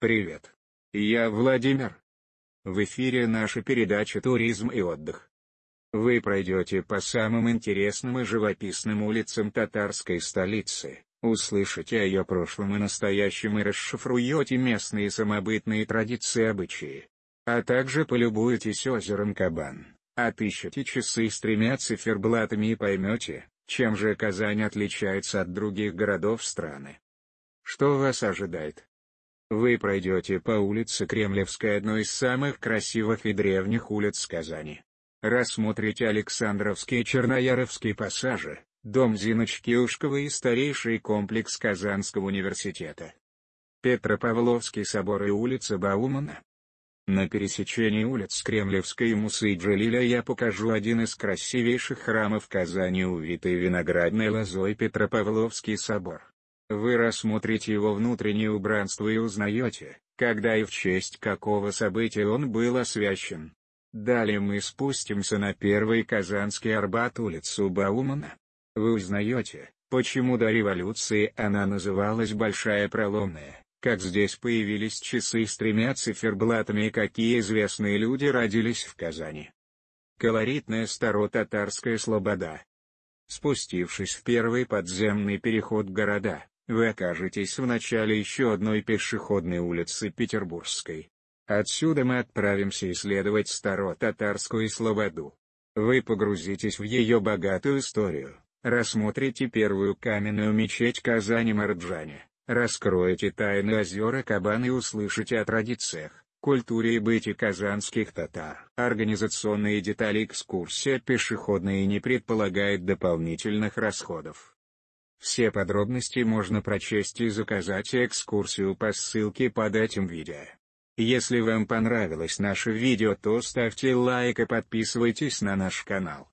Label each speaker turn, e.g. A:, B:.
A: Привет. Я Владимир. В эфире наша передача «Туризм и отдых». Вы пройдете по самым интересным и живописным улицам татарской столицы, услышите о ее прошлом и настоящем и расшифруете местные самобытные традиции и обычаи. А также полюбуетесь озером Кабан, отыщете часы с тремя циферблатами и поймете, чем же Казань отличается от других городов страны. Что вас ожидает? Вы пройдете по улице Кремлевской одной из самых красивых и древних улиц Казани. Рассмотрите Александровский и Чернояровский пассажи, дом Зиночки Ушковой и старейший комплекс Казанского университета. Петропавловский собор и улица Баумана. На пересечении улиц Кремлевской и Мусы и Джалиля я покажу один из красивейших храмов Казани увитый виноградной лозой Петропавловский собор. Вы рассмотрите его внутреннее убранство и узнаете, когда и в честь какого события он был освящен. Далее мы спустимся на первый Казанский Арбат улицу Баумана. Вы узнаете, почему до революции она называлась Большая Проломная, как здесь появились часы с тремя циферблатами и какие известные люди родились в Казани. Колоритная старо-татарская слобода. Спустившись в первый подземный переход города, вы окажетесь в начале еще одной пешеходной улицы Петербургской. Отсюда мы отправимся исследовать Старо-Татарскую Слободу. Вы погрузитесь в ее богатую историю, рассмотрите первую каменную мечеть казани Марджани, раскроете тайны озера Кабан и услышите о традициях, культуре и быте казанских татар. Организационные детали экскурсия пешеходная не предполагает дополнительных расходов. Все подробности можно прочесть и заказать экскурсию по ссылке под этим видео. Если вам понравилось наше видео то ставьте лайк и подписывайтесь на наш канал.